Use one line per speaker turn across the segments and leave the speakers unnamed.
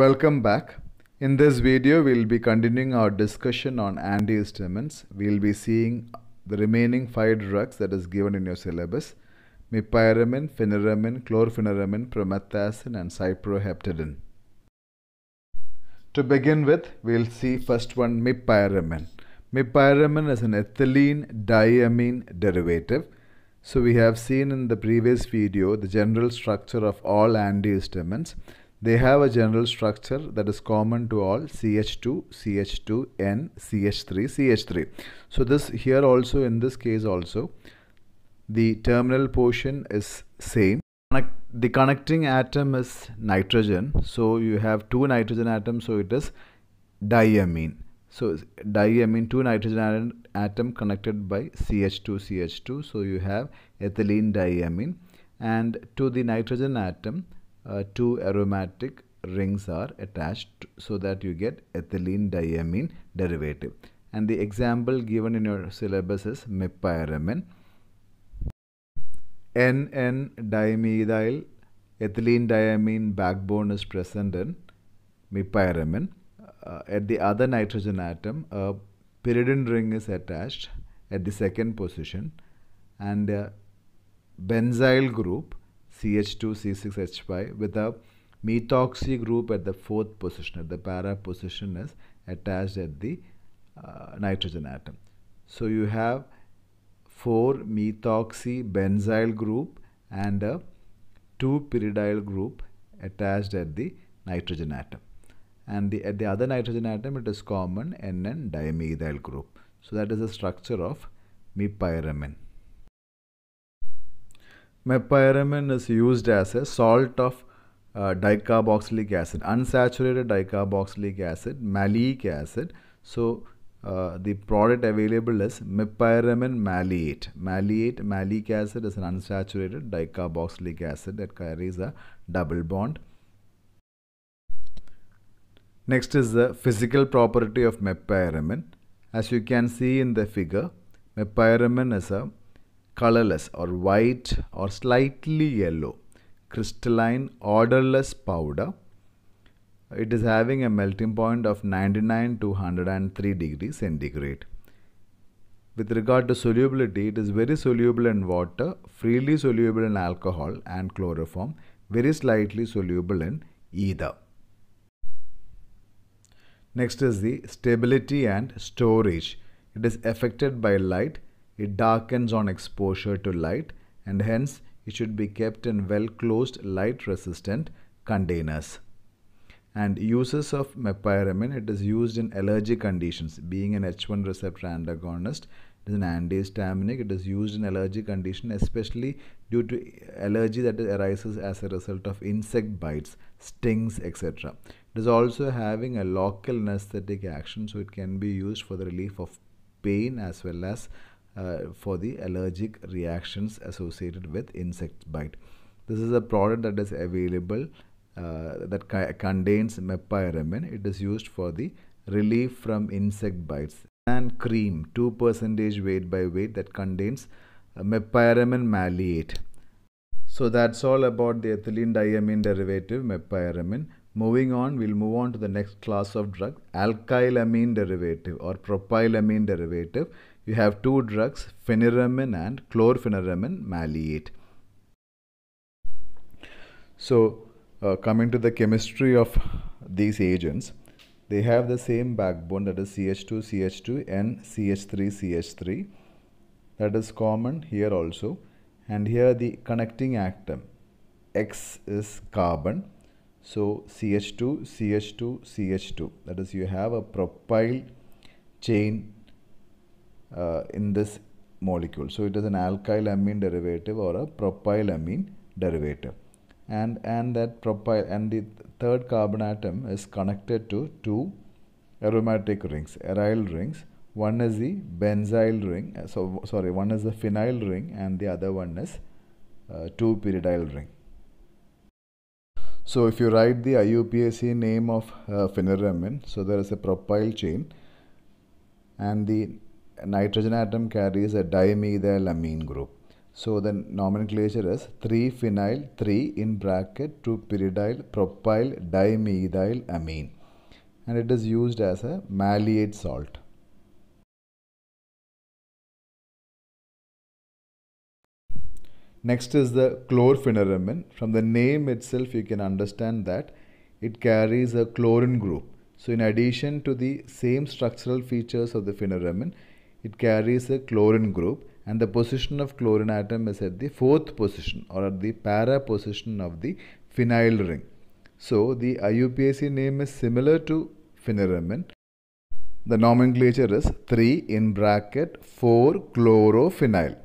Welcome back. In this video, we'll be continuing our discussion on antihistamines. We'll be seeing the remaining five drugs that is given in your syllabus. Mipyramine, phenyramine, chlorpheniramine, promethazine and cyproheptadine. To begin with, we'll see first one mipyramine. Mipyramine is an ethylene diamine derivative. So we have seen in the previous video the general structure of all antihistamines. They have a general structure that is common to all CH2, CH2, N, CH3, CH3. So this here also in this case also the terminal portion is same. the connecting atom is nitrogen. So you have two nitrogen atoms so it is diamine. So diamine two nitrogen atom connected by CH2 CH2 so you have ethylene diamine and to the nitrogen atom uh, two aromatic rings are attached so that you get ethylene diamine derivative. And the example given in your syllabus is mipyramine. NN-dimethyl ethylene diamine backbone is present in mipyramine. Uh, at the other nitrogen atom, a pyridine ring is attached at the second position and a benzyl group CH2C6H5 with a methoxy group at the fourth position, at the para position is attached at the uh, nitrogen atom. So you have 4 methoxy benzyl group and a 2 pyridyl group attached at the nitrogen atom. And the, at the other nitrogen atom it is common NN dimethyl group. So that is the structure of mipyramine. Mepyramin is used as a salt of uh, dicarboxylic acid, unsaturated dicarboxylic acid, malic acid. So uh, the product available is mepyramin maleate. Maleate, malic acid is an unsaturated dicarboxylic acid that carries a double bond. Next is the physical property of mepyramin. As you can see in the figure, mepyramin is a colorless or white or slightly yellow crystalline odorless powder it is having a melting point of 99 to 103 degrees centigrade with regard to solubility it is very soluble in water freely soluble in alcohol and chloroform very slightly soluble in ether next is the stability and storage it is affected by light it darkens on exposure to light and hence it should be kept in well-closed light-resistant containers. And uses of mepyramin, it is used in allergy conditions. Being an H1 receptor antagonist, it is an antihistaminic. It is used in allergy condition, especially due to allergy that arises as a result of insect bites, stings, etc. It is also having a local anesthetic action, so it can be used for the relief of pain as well as uh, for the allergic reactions associated with insect bite. This is a product that is available uh, that contains mepiramin. It is used for the relief from insect bites and cream 2 percentage weight by weight that contains mepiramin maleate. So that's all about the ethylene diamine derivative mepiramin. Moving on, we'll move on to the next class of drug, alkylamine derivative or propylamine derivative you have two drugs, phenyramine and chlorpheniramine maleate. So, uh, coming to the chemistry of these agents, they have the same backbone that is CH2, CH2 and CH3, CH3 that is common here also and here the connecting atom X is carbon so CH2, CH2, CH2 that is you have a propyl chain uh, in this molecule. So it is an alkyl amine derivative or a propyl amine derivative. And, and that propyl and the third carbon atom is connected to two aromatic rings, aryl rings. One is the benzyl ring, uh, so sorry, one is the phenyl ring and the other one is uh, 2-pyridyl ring. So if you write the IUPAC name of uh, phenyramine, so there is a propyl chain and the nitrogen atom carries a dimethyl amine group. So the nomenclature is 3-phenyl 3 in bracket 2-pyridyl propyl dimethylamine, and it is used as a malleate salt. Next is the chlorpheniramine. From the name itself you can understand that it carries a chlorine group. So in addition to the same structural features of the pheniramine, it carries a chlorine group and the position of chlorine atom is at the fourth position or at the para position of the phenyl ring. So the IUPAC name is similar to phenyramine. The nomenclature is 3 in bracket 4 chlorophenyl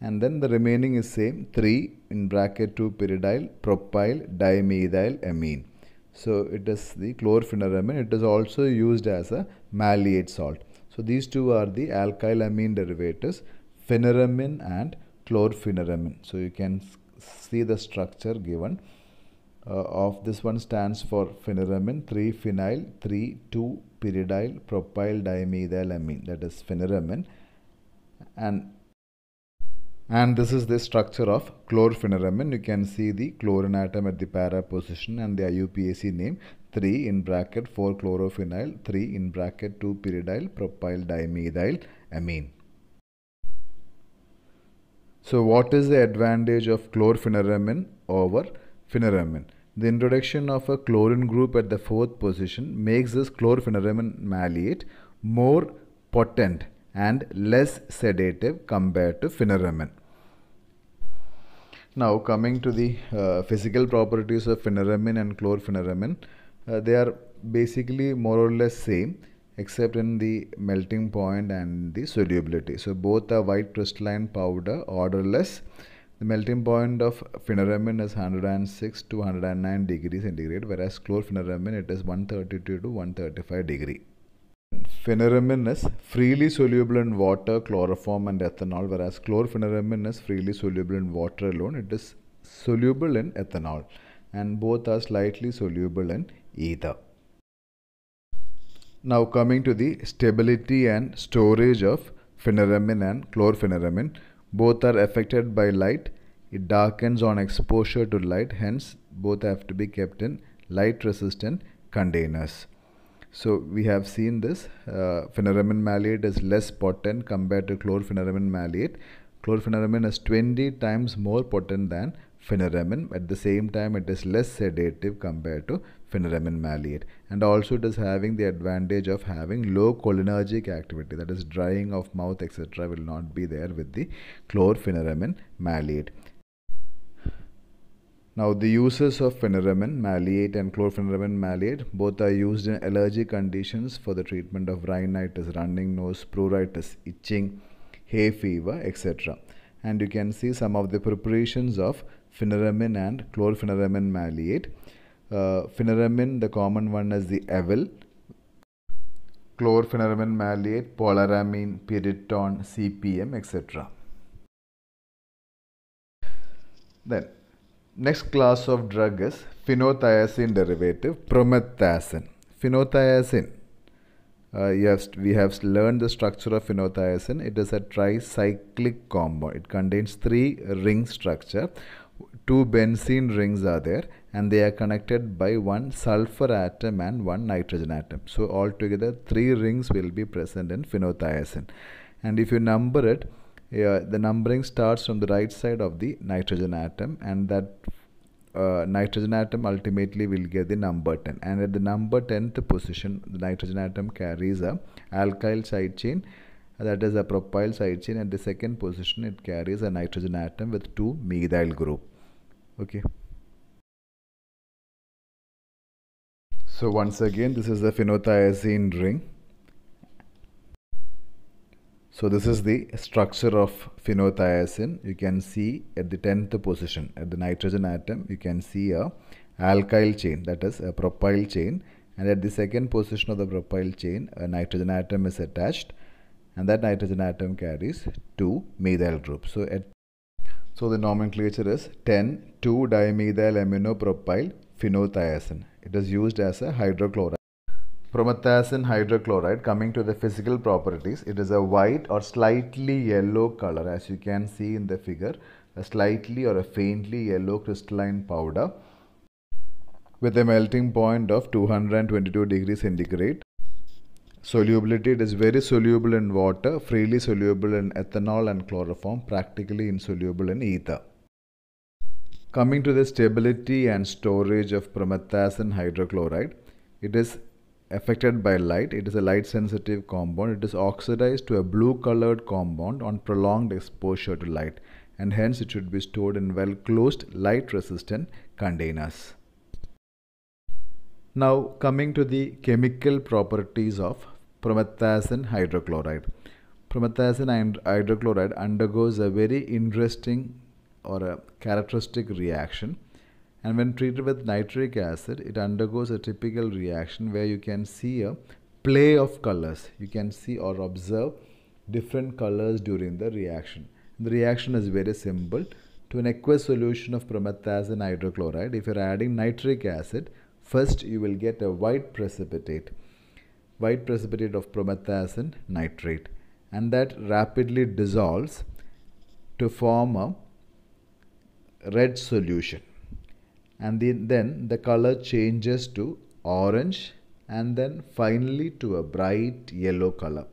and then the remaining is same 3 in bracket 2 pyridyl propyl dimethyl amine. So it is the chlorophenylamine. It is also used as a malleate salt. So these two are the alkylamine derivatives, phenyramine and chlorpheneramine. So you can see the structure given uh, of this one stands for phenyramine: 3-phenyl, three two pyridyl propyl dimethylamine that is phenyramine, and and this is the structure of chlorpheneramine you can see the chlorine atom at the para position and the IUPAC name 3 in bracket 4 chlorophenyl 3 in bracket 2 pyridyl propyl dimethyl amine. So what is the advantage of chlorpheniramine over phenyramine? The introduction of a chlorine group at the fourth position makes this chlorpheniramine maleate more potent and less sedative compared to phenyramine. Now coming to the uh, physical properties of phenyramine and chlorpheniramine uh, they are basically more or less same except in the melting point and the solubility. So both are white crystalline powder odorless. The melting point of phenyramine is 106 to 109 degrees centigrade whereas chlorphenyramine it is 132 to 135 degree. Phenyramine is freely soluble in water, chloroform and ethanol whereas chlorphenyramine is freely soluble in water alone. It is soluble in ethanol and both are slightly soluble in either. Now coming to the stability and storage of phenyramine and chlorphenyramine. Both are affected by light. It darkens on exposure to light hence both have to be kept in light resistant containers. So we have seen this uh, phenyramine maleate is less potent compared to chlorphenyramine maleate. Chlorphenyramine is 20 times more potent than phenyramine. At the same time, it is less sedative compared to phenyramine maleate. And also it is having the advantage of having low cholinergic activity, that is drying of mouth, etc. will not be there with the chlorphenyramine maleate. Now the uses of phenyramine maleate and chlorphenyramine maleate both are used in allergic conditions for the treatment of rhinitis, running nose, pruritus, itching, hay fever, etc. And you can see some of the preparations of phenyramine and chlorphenyramine maleate. Uh, the common one is the evil. Chlorphenyramine maleate, polaramine, pyriton, CPM, etc. Then, next class of drug is phenothiazine derivative, promethazine. Phenothiazine, uh, yes, we have learned the structure of phenothiazine. It is a tricyclic compound. It contains three ring structure two benzene rings are there and they are connected by one sulfur atom and one nitrogen atom. So altogether three rings will be present in phenothiazine. And if you number it, the numbering starts from the right side of the nitrogen atom and that uh, nitrogen atom ultimately will get the number 10 and at the number 10th position the nitrogen atom carries a alkyl side chain that is a propyl side chain at the second position it carries a nitrogen atom with two methyl group okay so once again this is the phenothiazine ring so this is the structure of phenothiazine you can see at the 10th position at the nitrogen atom you can see a alkyl chain that is a propyl chain and at the second position of the propyl chain a nitrogen atom is attached and that nitrogen atom carries two methyl groups. So, at, so the nomenclature is 10 2 dimethyl phenothiazine. It is used as a hydrochloride. Promethazine hydrochloride coming to the physical properties it is a white or slightly yellow color as you can see in the figure a slightly or a faintly yellow crystalline powder with a melting point of 222 degrees centigrade Solubility, it is very soluble in water, freely soluble in ethanol and chloroform, practically insoluble in ether. Coming to the stability and storage of promethazine hydrochloride, it is affected by light. It is a light sensitive compound. It is oxidized to a blue colored compound on prolonged exposure to light and hence it should be stored in well closed light resistant containers. Now coming to the chemical properties of promethazine hydrochloride. Promethazine hydrochloride undergoes a very interesting or a characteristic reaction and when treated with nitric acid it undergoes a typical reaction where you can see a play of colors. You can see or observe different colors during the reaction. The reaction is very simple. To an aqueous solution of promethazine hydrochloride, if you are adding nitric acid, first you will get a white precipitate white precipitate of promethazine nitrate and that rapidly dissolves to form a red solution and then, then the color changes to orange and then finally to a bright yellow color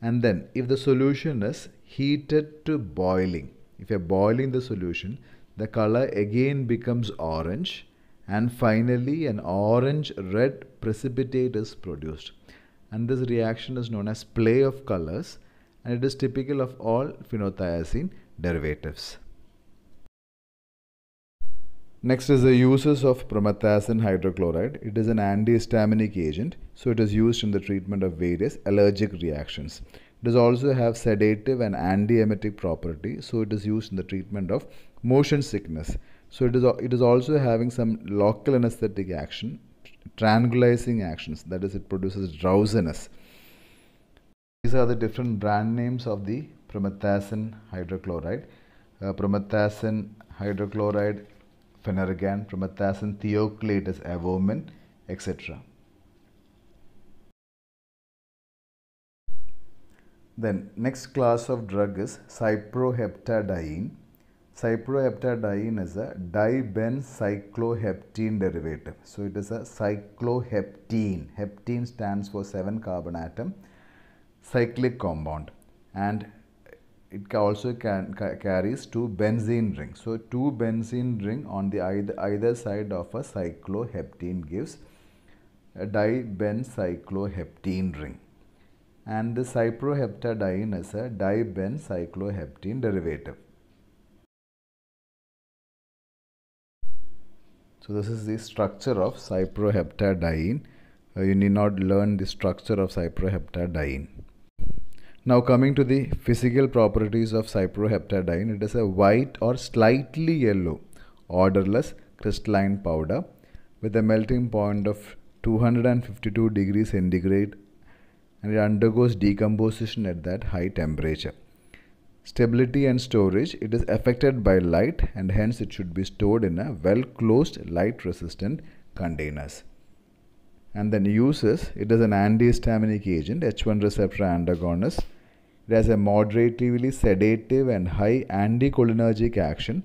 and then if the solution is heated to boiling if you're boiling the solution the color again becomes orange and finally an orange red precipitate is produced and this reaction is known as play of colors and it is typical of all phenothiazine derivatives. Next is the uses of promethazine hydrochloride. It is an antihistaminic agent, so it is used in the treatment of various allergic reactions. It does also have sedative and antiemetic property, so it is used in the treatment of motion sickness. So it is it is also having some local anesthetic action tranquilizing actions, that is, it produces drowsiness. These are the different brand names of the promethazine hydrochloride. Uh, promethazine hydrochloride, phenergan, promethazine thioclate, is avomin, etc. Then next class of drug is cyproheptadiene. Cyproheptadiene is a dibencycloheptene derivative. So it is a cycloheptene. Heptene stands for 7 carbon atom cyclic compound and it also can, ca carries two benzene rings. So two benzene ring on the either, either side of a cycloheptene gives a dibencycloheptene ring. And the cyproheptadiene is a dibencycloheptene derivative. So this is the structure of cyproheptadiene. Uh, you need not learn the structure of cyproheptadiene. Now coming to the physical properties of cyproheptadiene, it is a white or slightly yellow, odorless crystalline powder with a melting point of 252 degrees centigrade and it undergoes decomposition at that high temperature. Stability and storage, it is affected by light and hence it should be stored in a well closed light resistant containers. And then uses, it is an antihistaminic agent, H1 receptor antagonist. It has a moderately sedative and high anticholinergic action.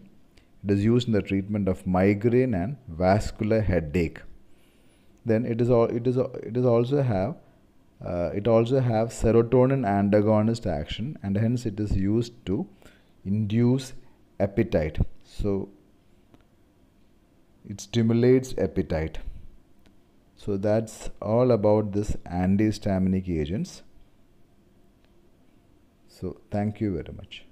It is used in the treatment of migraine and vascular headache. Then it is, it is, it is also have uh, it also have serotonin antagonist action and hence it is used to induce appetite. So it stimulates appetite. So that's all about this antihistaminic agents. So thank you very much.